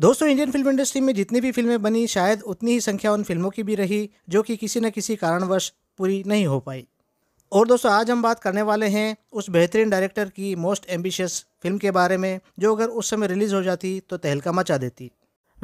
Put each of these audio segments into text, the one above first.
दोस्तों Indian film industry में जितनी भी फिल्में बनी शायद उतनी ही संख्या उन फिल्मों की भी रही जो कि किसी न किसी कारणवश पूरी नहीं हो पाई और दोस्तों आज हम बात करने वाले हैं उस बेहतरीन डायरेक्टर की मोस्ट एम्बिशियस फिल्म के बारे में जो अगर उस समय रिलीज़ हो जाती तो तहलका मचा देती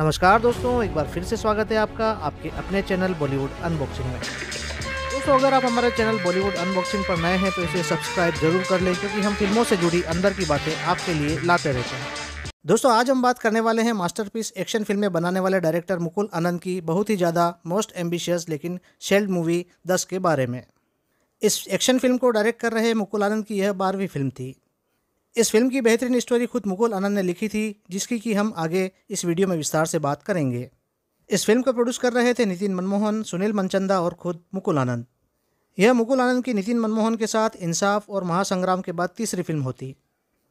नमस्कार दोस्तों एक बार फिर से स्वागत है आपका आपके अपने चैनल बॉलीवुड अनबॉक्सिंग में दोस्तों अगर आप हमारे चैनल बॉलीवुड अनबॉक्सिंग पर नए हैं तो इसे सब्सक्राइब जरूर कर लें क्योंकि हम फिल्मों से जुड़ी अंदर की बातें आपके लिए लाते रहते हैं दोस्तों आज हम बात करने वाले हैं मास्टरपीस एक्शन फिल्में बनाने वाले डायरेक्टर मुकुल आनंद की बहुत ही ज़्यादा मोस्ट एम्बिशियस लेकिन शेल्ड मूवी दस के बारे में इस एक्शन फिल्म को डायरेक्ट कर रहे मुकुल आनंद की यह बारहवीं फिल्म थी इस फिल्म की बेहतरीन स्टोरी खुद मुकुल आनंद ने लिखी थी जिसकी कि हम आगे इस वीडियो में विस्तार से बात करेंगे इस फिल्म को प्रोड्यूस कर रहे थे नितिन मनमोहन सुनील मनचंदा और खुद मुकुल आनंद यह मुकुल आनंद की नितिन मनमोहन के साथ इंसाफ और महासंग्राम के बाद तीसरी फिल्म होती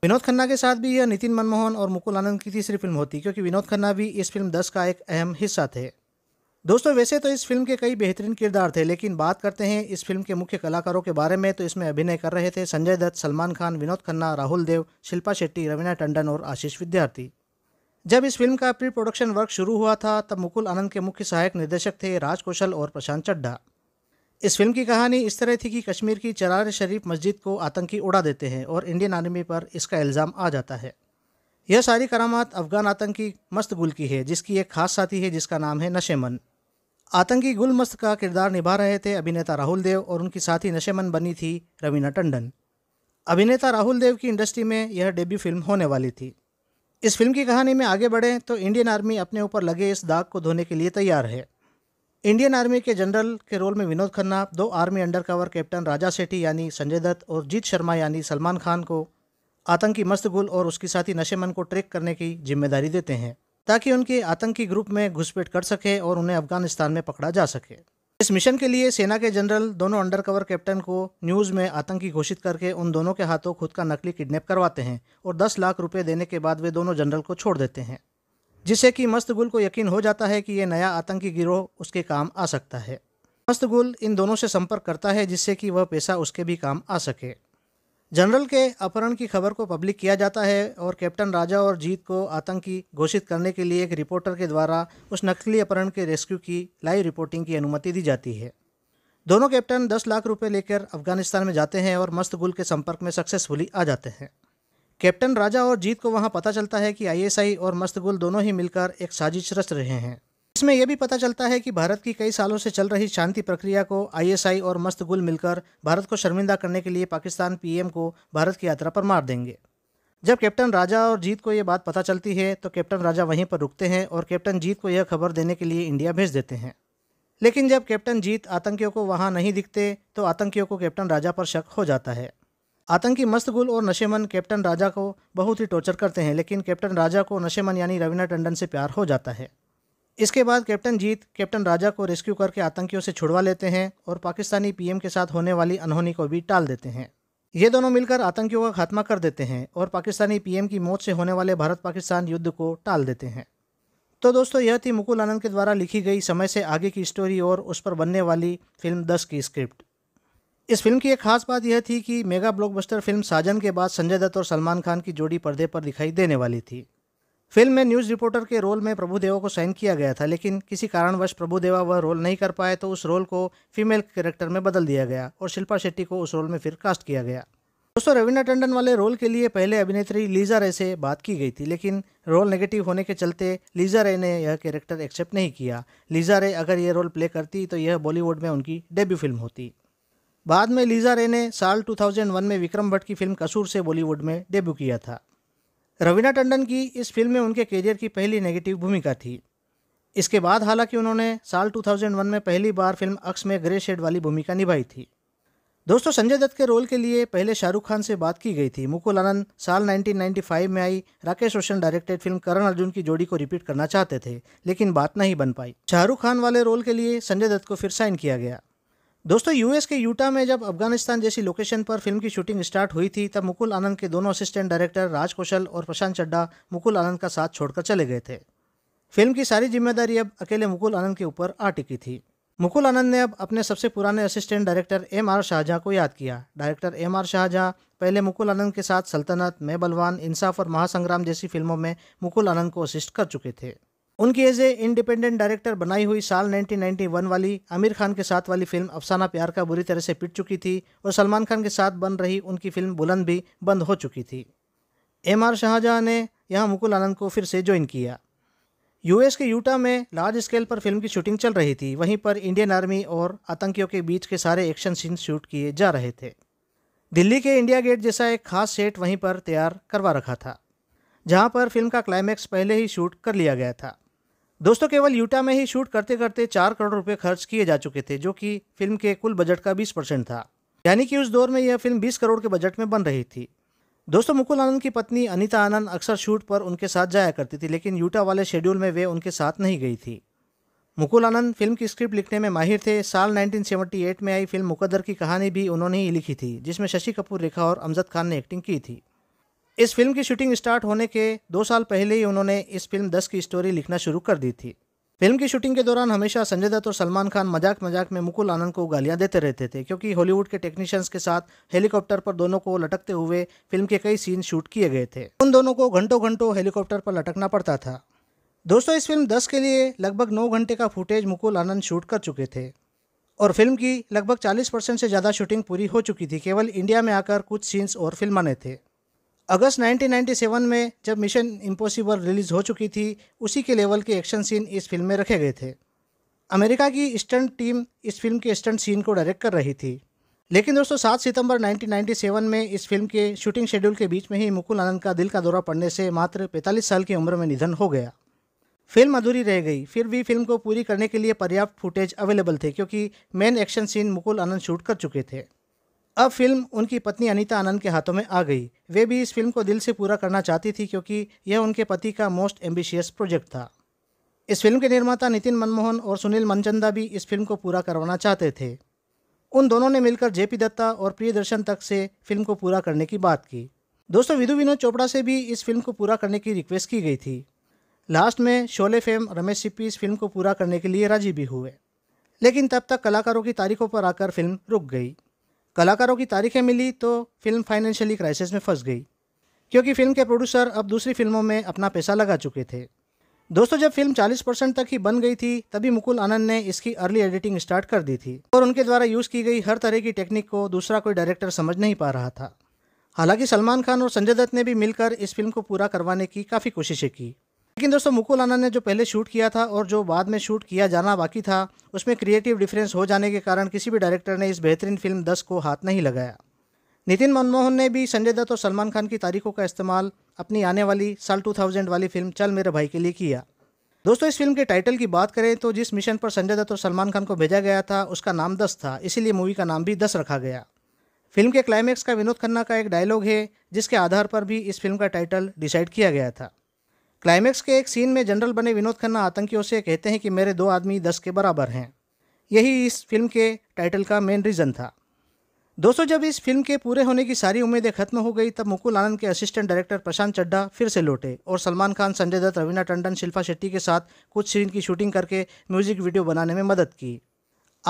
विनोद खन्ना के साथ भी यह नितिन मनमोहन और मुकुल आनंद की तीसरी फिल्म होती क्योंकि विनोद खन्ना भी इस फिल्म दस का एक अहम हिस्सा थे दोस्तों वैसे तो इस फिल्म के कई बेहतरीन किरदार थे लेकिन बात करते हैं इस फिल्म के मुख्य कलाकारों के बारे में तो इसमें अभिनय कर रहे थे संजय दत्त सलमान खान विनोद खन्ना राहुल देव शिल्पा शेट्टी रवीना टंडन और आशीष विद्यार्थी जब इस फिल्म का प्री प्रोडक्शन वर्क शुरू हुआ था तब मुकुल आनंद के मुख्य सहायक निर्देशक थे राज कौशल और प्रशांत चड्ढा इस फिल्म की कहानी इस तरह थी कि कश्मीर की चरार शरीफ मस्जिद को आतंकी उड़ा देते हैं और इंडियन आर्मी पर इसका इल्ज़ाम आ जाता है यह सारी करामात अफगान आतंकी मस्त गुल की है जिसकी एक खास साथी है जिसका नाम है नशेमन आतंकी गुल मस्त का किरदार निभा रहे थे अभिनेता राहुल देव और उनकी साथी नशेमन बनी थी रवीना टंडन अभिनेता राहुल देव की इंडस्ट्री में यह डेब्यू फिल्म होने वाली थी इस फिल्म की कहानी में आगे बढ़ें तो इंडियन आर्मी अपने ऊपर लगे इस दाग को धोने के लिए तैयार है इंडियन आर्मी के जनरल के रोल में विनोद खन्ना दो army undercover captain Raja Sethi यानी संजय दत्त और जीत शर्मा यानी सलमान खान को आतंकी मस्तगुल और उसके साथी नशे मन को ट्रैक करने की जिम्मेदारी देते हैं ताकि उनके आतंकी ग्रुप में घुसपैठ कर सके और उन्हें अफगानिस्तान में पकड़ा जा सके इस मिशन के लिए सेना के जनरल दोनों अंडरकवर कैप्टन को न्यूज़ में आतंकी घोषित करके उन दोनों के हाथों खुद का नकली किडनैप करवाते हैं और 10 लाख रुपए देने के बाद वे दोनों जनरल को छोड़ देते हैं जिससे कि मस्तगुल को यकीन हो जाता है कि ये नया आतंकी गिरोह उसके काम आ सकता है मस्तगुल इन दोनों से संपर्क करता है जिससे कि वह पैसा उसके भी काम आ सके जनरल के अपहरण की खबर को पब्लिक किया जाता है और कैप्टन राजा और जीत को आतंकी घोषित करने के लिए एक रिपोर्टर के द्वारा उस नकली अपहरण के रेस्क्यू की लाइव रिपोर्टिंग की अनुमति दी जाती है दोनों कैप्टन 10 लाख रुपए लेकर अफगानिस्तान में जाते हैं और मस्तगुल के संपर्क में सक्सेसफुली आ जाते हैं कैप्टन राजा और जीत को वहां पता चलता है कि आईएसआई और मस्तगुल दोनों ही मिलकर एक साजिश रच रहे हैं इसमें यह भी पता चलता है कि भारत की कई सालों से चल रही शांति प्रक्रिया को आईएसआई और मस्तगुल मिलकर भारत को शर्मिंदा करने के लिए पाकिस्तान पीएम को भारत की यात्रा पर मार देंगे जब कैप्टन राजा और जीत को यह बात पता चलती है तो कैप्टन राजा वहीं पर रुकते हैं और कैप्टन जीत को यह खबर देने के लिए इंडिया भेज देते हैं लेकिन जब कैप्टन जीत आतंकियों को वहाँ नहीं दिखते तो आतंकियों को कैप्टन राजा पर शक हो जाता है आतंकी मस्तगुल और नशेमन कैप्टन राजा को बहुत ही टॉर्चर करते हैं लेकिन कैप्टन राजा को नशेमन यानी रविना टंडन से प्यार हो जाता है इसके बाद कैप्टन जीत कैप्टन राजा को रेस्क्यू करके आतंकियों से छुड़वा लेते हैं और पाकिस्तानी पीएम के साथ होने वाली अनहोनी को भी टाल देते हैं ये दोनों मिलकर आतंकियों का खात्मा कर देते हैं और पाकिस्तानी पीएम की मौत से होने वाले भारत पाकिस्तान युद्ध को टाल देते हैं तो दोस्तों यह थी मुकुल आनंद के द्वारा लिखी गई समय से आगे की स्टोरी और उस पर बनने वाली फिल्म दस की स्क्रिप्ट इस फिल्म की एक खास बात यह थी कि मेगा ब्लॉकबस्टर फिल्म साजन के बाद संजय दत्त और सलमान खान की जोड़ी पर्दे पर दिखाई देने वाली थी फिल्म में न्यूज़ रिपोर्टर के रोल में प्रभुदेवा को साइन किया गया था लेकिन किसी कारणवश प्रभुदेवा वह रोल नहीं कर पाए तो उस रोल को फीमेल कैरेक्टर में बदल दिया गया और शिल्पा शेट्टी को उस रोल में फिर कास्ट किया गया दोस्तों रविना टंडन वाले रोल के लिए पहले अभिनेत्री लीजा रे से बात की गई थी लेकिन रोल नेगेटिव होने के चलते लीजा रे ने यह कैरेक्टर एक्सेप्ट नहीं किया लीजा रे अगर यह रोल प्ले करती तो यह बॉलीवुड में उनकी डेब्यू फिल्म होती बाद में लीजा रे ने साल 2001 में विक्रम भट्ट की फिल्म कसूर से बॉलीवुड में डेब्यू किया था रवीना टंडन की इस फिल्म में उनके करियर की पहली नेगेटिव भूमिका थी इसके बाद हालांकि उन्होंने साल 2001 में पहली बार फिल्म अक्स में ग्रे शेड वाली भूमिका निभाई थी दोस्तों संजय दत्त के रोल के लिए पहले शाहरुख खान से बात की गई थी मुकुल आनंद साल 1995 में आई राकेश रोशन डायरेक्टेड फिल्म करण अर्जुन की जोड़ी को रिपीट करना चाहते थे लेकिन बात नहीं बन पाई शाहरुख खान वाले रोल के लिए संजय दत्त को फिर साइन किया गया दोस्तों यूएस के यूटा में जब अफगानिस्तान जैसी लोकेशन पर फिल्म की शूटिंग स्टार्ट हुई थी तब मुकुल आनंद के दोनों असिस्टेंट डायरेक्टर राज कौशल और प्रशांत चड्डा मुकुल आनंद का साथ छोड़कर चले गए थे फिल्म की सारी जिम्मेदारी अब अकेले मुकुल आनंद के ऊपर आ टिकी थी मुकुल आनंद ने अब अपने सबसे पुराने assistant director M R Shahjahan को याद किया डायरेक्टर एम आर शाहजहाँ पहले मुकुल आनंद के साथ सल्तनत मैं बलवान इंसाफ और महासंग्राम जैसी फिल्मों में मुकुल आनंद को असिस्ट कर चुके थे उनकी एज ए इंडिपेंडेंट डायरेक्टर बनाई हुई साल 1991 वाली आमिर खान के साथ वाली फिल्म अफसाना प्यार का बुरी तरह से पिट चुकी थी और सलमान खान के साथ बन रही उनकी फिल्म बुलंद भी बंद हो चुकी थी एम आर शाहजहाँ ने यहाँ मुकुल आनंद को फिर से ज्वाइन किया यूएस के यूटा में लार्ज स्केल पर फिल्म की शूटिंग चल रही थी वहीं पर इंडियन आर्मी और आतंकियों के बीच के सारे एक्शन सीन शूट किए जा रहे थे दिल्ली के इंडिया गेट जैसा एक खास सेट वहीं पर तैयार करवा रखा था जहां पर फिल्म का क्लाइमैक्स पहले ही शूट कर लिया गया था दोस्तों केवल यूटा में ही शूट करते करते चार करोड़ रुपए खर्च किए जा चुके थे जो कि फिल्म के कुल बजट का बीस परसेंट था यानी कि उस दौर में यह फिल्म बीस करोड़ के बजट में बन रही थी दोस्तों मुकुल आनंद की पत्नी अनीता आनंद अक्सर शूट पर उनके साथ जाया करती थी लेकिन यूटा वाले शेड्यूल में वे उनके साथ नहीं गई थी मुकुल आनंद फिल्म की स्क्रिप्ट लिखने में माहिर थे साल 1978 में आई फिल्म मुकदर की कहानी भी उन्होंने ही लिखी थी जिसमें शशि कपूर रेखा और अमजद खान ने एक्टिंग की थी इस फिल्म की शूटिंग स्टार्ट होने के दो साल पहले ही उन्होंने इस फिल्म दस की स्टोरी लिखना शुरू कर दी थी फिल्म की शूटिंग के दौरान हमेशा संजय दत्त और सलमान खान मजाक मजाक में मुकुल आनंद को गालियां देते रहते थे क्योंकि हॉलीवुड के टेक्नीशियंस के साथ हेलीकॉप्टर पर दोनों को लटकते हुए फिल्म के कई सीन शूट किए गए थे उन दोनों को घंटों घंटों हेलीकॉप्टर पर लटकना पड़ता था दोस्तों इस फिल्म दस के लिए लगभग नौ घंटे का फुटेज मुकुल आनंद शूट कर चुके थे और फिल्म की लगभग चालीस परसेंट से ज़्यादा शूटिंग पूरी हो चुकी थी केवल इंडिया में आकर कुछ सीन्स और फिल्माने थे अगस्त 1997 में जब मिशन इम्पॉसिबल रिलीज़ हो चुकी थी उसी के लेवल के एक्शन सीन इस फिल्म में रखे गए थे अमेरिका की स्टंट टीम इस फिल्म के स्टंट सीन को डायरेक्ट कर रही थी लेकिन दोस्तों सात सितंबर 1997 में इस फिल्म के शूटिंग शेड्यूल के बीच में ही मुकुल आनंद का दिल का दौरा पड़ने से मात्र 45 साल की उम्र में निधन हो गया फिल्म अधूरी रह गई फिर भी फिल्म को पूरी करने के लिए पर्याप्त फुटेज अवेलेबल थे क्योंकि main action scene Mukul Anand shoot कर चुके थे अब फिल्म उनकी पत्नी अनीता आनंद के हाथों में आ गई वे भी इस फिल्म को दिल से पूरा करना चाहती थी क्योंकि यह उनके पति का मोस्ट एम्बिशियस प्रोजेक्ट था इस फिल्म के निर्माता नितिन मनमोहन और सुनील मनचंदा भी इस फिल्म को पूरा करवाना चाहते थे उन दोनों ने मिलकर जेपी दत्ता और प्रियदर्शन तक से फिल्म को पूरा करने की बात की दोस्तों विधु विनोद चोपड़ा से भी इस फिल्म को पूरा करने की रिक्वेस्ट की गई थी लास्ट में शोले फेम रमेश सिप्पी इस फिल्म को पूरा करने के लिए राजी भी हुए लेकिन तब तक कलाकारों की तारीखों पर आकर फिल्म रुक गई कलाकारों की तारीखें मिली तो फिल्म फाइनेंशियली क्राइसिस में फंस गई क्योंकि फिल्म के प्रोड्यूसर अब दूसरी फिल्मों में अपना पैसा लगा चुके थे दोस्तों जब फिल्म 40 परसेंट तक ही बन गई थी तभी मुकुल आनंद ने इसकी अर्ली एडिटिंग स्टार्ट कर दी थी और उनके द्वारा यूज़ की गई हर तरह की टेक्निक को दूसरा कोई डायरेक्टर समझ नहीं पा रहा था हालांकि सलमान खान और संजय दत्त ने भी मिलकर इस फिल्म को पूरा करवाने की काफ़ी कोशिशें की लेकिन दोस्तों मुकुल आनंद ने जो पहले शूट किया था और जो बाद में शूट किया जाना बाकी था उसमें क्रिएटिव डिफरेंस हो जाने के कारण किसी भी डायरेक्टर ने इस बेहतरीन फिल्म दस को हाथ नहीं लगाया नितिन मनमोहन ने भी संजय दत्त और सलमान खान की तारीखों का इस्तेमाल अपनी आने वाली साल 2000 वाली फिल्म चल मेरे भाई के लिए किया दोस्तों इस फिल्म के टाइटल की बात करें तो जिस मिशन पर संजय दत्त और सलमान खान को भेजा गया था उसका नाम दस था इसीलिए मूवी का नाम भी दस रखा गया फिल्म के क्लाइमैक्स का विनोद खन्ना का एक डायलॉग है जिसके आधार पर भी इस फिल्म का टाइटल डिसाइड किया गया था क्लाइमेक्स के एक सीन में जनरल बने विनोद खन्ना आतंकियों से कहते हैं कि मेरे दो आदमी दस के बराबर हैं यही इस फिल्म के टाइटल का मेन रीज़न था दोस्तों जब इस फिल्म के पूरे होने की सारी उम्मीदें खत्म हो गई तब मुकुल आनंद के असिस्टेंट डायरेक्टर प्रशांत चड्डा फिर से लौटे और सलमान खान संजय दत्त रवीना टंडन शिल्पा शेट्टी के साथ कुछ सीन की शूटिंग करके म्यूजिक वीडियो बनाने में मदद की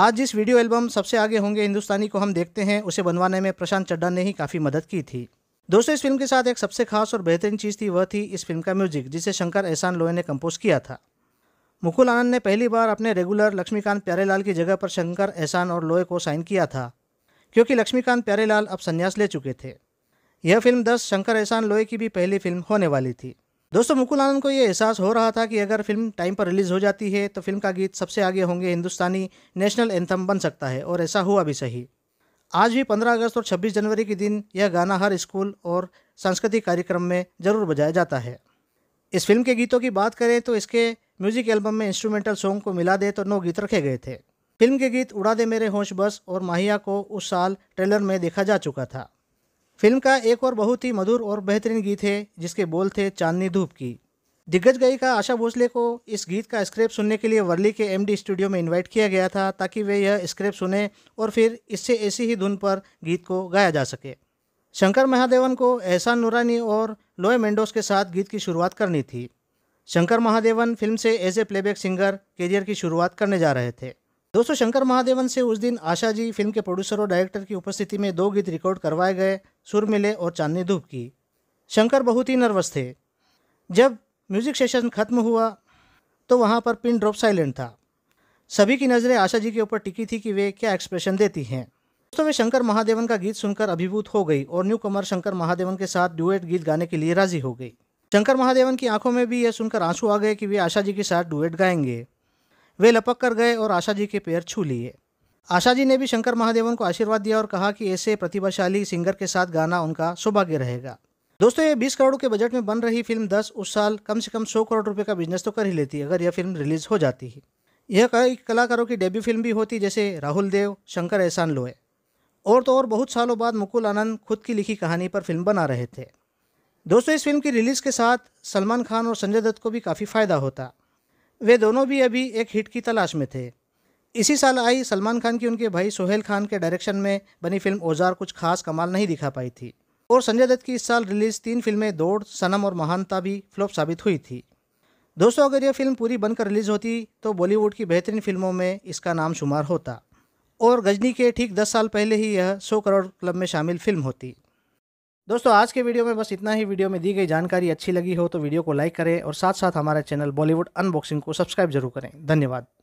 आज जिस वीडियो एल्बम सबसे आगे होंगे हिंदुस्तानी को हम देखते हैं उसे बनवाने में प्रशांत चड्डा ने ही काफ़ी मदद की थी दोस्तों इस फिल्म के साथ एक सबसे खास और बेहतरीन चीज़ थी वह थी इस फिल्म का म्यूजिक जिसे शंकर एहसान लोहे ने कंपोज किया था मुकुल आनंद ने पहली बार अपने रेगुलर लक्ष्मीकांत प्यारेलाल की जगह पर शंकर एहसान और लोहे को साइन किया था क्योंकि लक्ष्मीकांत प्यारेलाल अब संन्यास ले चुके थे यह फिल्म दस शंकर एहसान लोहे की भी पहली फिल्म होने वाली थी दोस्तों मुकुल आनंद को यह एहसास हो रहा था कि अगर फिल्म टाइम पर रिलीज हो जाती है तो फिल्म का गीत सबसे आगे होंगे हिंदुस्तानी नेशनल एंथम बन सकता है और ऐसा हुआ भी सही आज भी 15 अगस्त और 26 जनवरी के दिन यह गाना हर स्कूल और सांस्कृतिक कार्यक्रम में ज़रूर बजाया जाता है इस फिल्म के गीतों की बात करें तो इसके म्यूजिक एल्बम में इंस्ट्रूमेंटल सॉन्ग को मिला दे तो नौ गीत रखे गए थे फिल्म के गीत उड़ा दे मेरे होश बस और माहिया को उस साल ट्रेलर में देखा जा चुका था फिल्म का एक और बहुत ही मधुर और बेहतरीन गीत है जिसके बोल थे चांदनी धूप की दिग्गज गायिका आशा भोसले को इस गीत का स्क्रिप्ट सुनने के लिए वर्ली के एमडी स्टूडियो में इनवाइट किया गया था ताकि वे यह स्क्रिप्ट सुने और फिर इससे ऐसी ही धुन पर गीत को गाया जा सके शंकर महादेवन को एहसान नूरानी और लोए मेंडोस के साथ गीत की शुरुआत करनी थी शंकर महादेवन फिल्म से as a playback singer career की शुरुआत करने जा रहे थे दोस्तों शंकर महादेवन से उस दिन आशा जी फिल्म के प्रोड्यूसर और डायरेक्टर की उपस्थिति में दो गीत रिकॉर्ड करवाए गए सुर मिले और चांदनी धूप की शंकर बहुत ही नर्वस थे जब म्यूज़िक सेशन ख़त्म हुआ तो वहाँ पर पिन ड्रॉप साइलेंट था सभी की नज़रें आशा जी के ऊपर टिकी थी कि वे क्या एक्सप्रेशन देती हैं तो वे शंकर महादेवन का गीत सुनकर अभिभूत हो गई और न्यू कमर शंकर महादेवन के साथ डुएट गीत गाने के लिए राजी हो गई शंकर महादेवन की आंखों में भी यह सुनकर आंसू आ गए कि वे आशा जी के साथ डुएट गाएंगे वे लपक कर गए और आशा जी के पैर छू लिए आशा जी ने भी शंकर महादेवन को आशीर्वाद दिया और कहा कि ऐसे प्रतिभाशाली सिंगर के साथ गाना उनका सौभाग्य रहेगा दोस्तों ये 20 करोड़ के बजट में बन रही फिल्म 10 उस साल कम से कम 100 करोड़ रुपए का बिजनेस तो कर ही लेती अगर यह फिल्म रिलीज हो जाती है यह कई कलाकारों की डेब्यू फिल्म भी होती जैसे राहुल देव शंकर एहसान लोहे और तो और बहुत सालों बाद मुकुल आनंद खुद की लिखी कहानी पर फिल्म बना रहे थे दोस्तों इस फिल्म की रिलीज़ के साथ सलमान खान और संजय दत्त को भी काफ़ी फ़ायदा होता वे दोनों भी अभी एक हिट की तलाश में थे इसी साल आई सलमान खान की उनके भाई सोहेल खान के डायरेक्शन में बनी फिल्म औजार कुछ खास कमाल नहीं दिखा पाई थी और संजय दत्त की इस साल रिलीज तीन फिल्में दौड़ सनम और महानता भी फ्लॉप साबित हुई थी दोस्तों अगर यह फिल्म पूरी बनकर रिलीज होती तो बॉलीवुड की बेहतरीन फिल्मों में इसका नाम शुमार होता और गजनी के ठीक 10 साल पहले ही यह 100 करोड़ क्लब में शामिल फिल्म होती दोस्तों आज के वीडियो में बस इतना ही वीडियो में दी गई जानकारी अच्छी लगी हो तो वीडियो को लाइक करें और साथ साथ हमारे चैनल बॉलीवुड अनबॉक्सिंग को सब्सक्राइब जरूर करें धन्यवाद